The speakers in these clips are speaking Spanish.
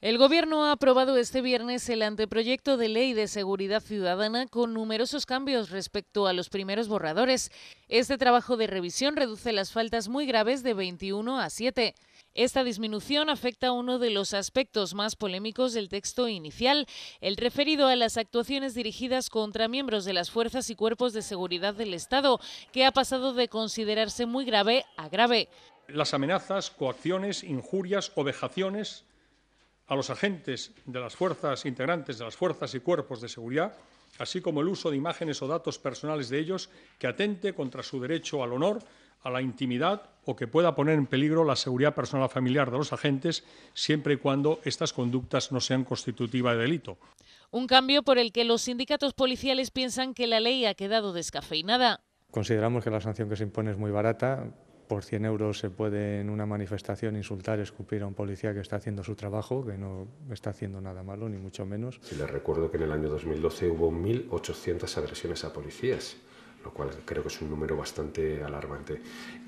El gobierno ha aprobado este viernes el anteproyecto de ley de seguridad ciudadana con numerosos cambios respecto a los primeros borradores. Este trabajo de revisión reduce las faltas muy graves de 21 a 7. Esta disminución afecta a uno de los aspectos más polémicos del texto inicial, el referido a las actuaciones dirigidas contra miembros de las fuerzas y cuerpos de seguridad del Estado, que ha pasado de considerarse muy grave a grave. Las amenazas, coacciones, injurias o vejaciones a los agentes de las fuerzas integrantes de las fuerzas y cuerpos de seguridad, así como el uso de imágenes o datos personales de ellos que atente contra su derecho al honor, a la intimidad o que pueda poner en peligro la seguridad personal familiar de los agentes, siempre y cuando estas conductas no sean constitutivas de delito. Un cambio por el que los sindicatos policiales piensan que la ley ha quedado descafeinada. Consideramos que la sanción que se impone es muy barata, por 100 euros se puede en una manifestación insultar, escupir a un policía que está haciendo su trabajo, que no está haciendo nada malo, ni mucho menos. Si les recuerdo que en el año 2012 hubo 1.800 agresiones a policías lo cual creo que es un número bastante alarmante.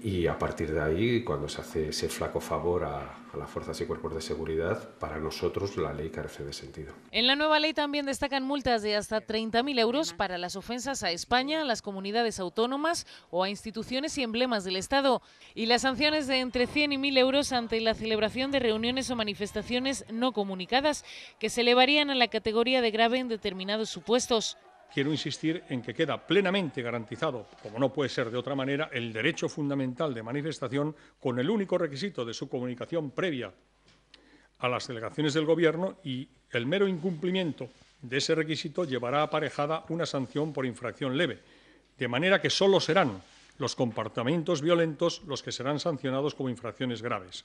Y a partir de ahí, cuando se hace ese flaco favor a, las fuerzas y cuerpos de seguridad, para nosotros la ley carece de sentido. En la nueva ley también destacan multas de hasta 30.000 euros para las ofensas a España, a las comunidades autónomas o a instituciones y emblemas del Estado, y las sanciones de entre 100 y 1.000 euros ante la celebración de reuniones o manifestaciones no comunicadas, que se elevarían a la categoría de grave en determinados supuestos quiero insistir en que queda plenamente garantizado, como no puede ser de otra manera, el derecho fundamental de manifestación con el único requisito de su comunicación previa a las delegaciones del Gobierno y el mero incumplimiento de ese requisito llevará aparejada una sanción por infracción leve, de manera que solo serán los comportamientos violentos los que serán sancionados como infracciones graves.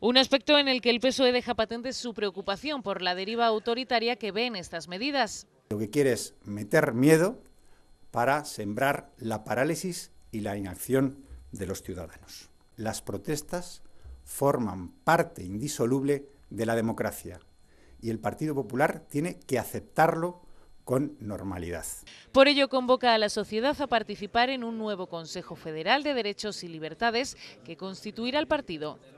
Un aspecto en el que el PSOE deja patente su preocupación por la deriva autoritaria que ven estas medidas. Lo que quiere es meter miedo para sembrar la parálisis y la inacción de los ciudadanos. Las protestas forman parte indisoluble de la democracia y el Partido Popular tiene que aceptarlo con normalidad. Por ello convoca a la sociedad a participar en un nuevo Consejo Federal de Derechos y Libertades que constituirá el partido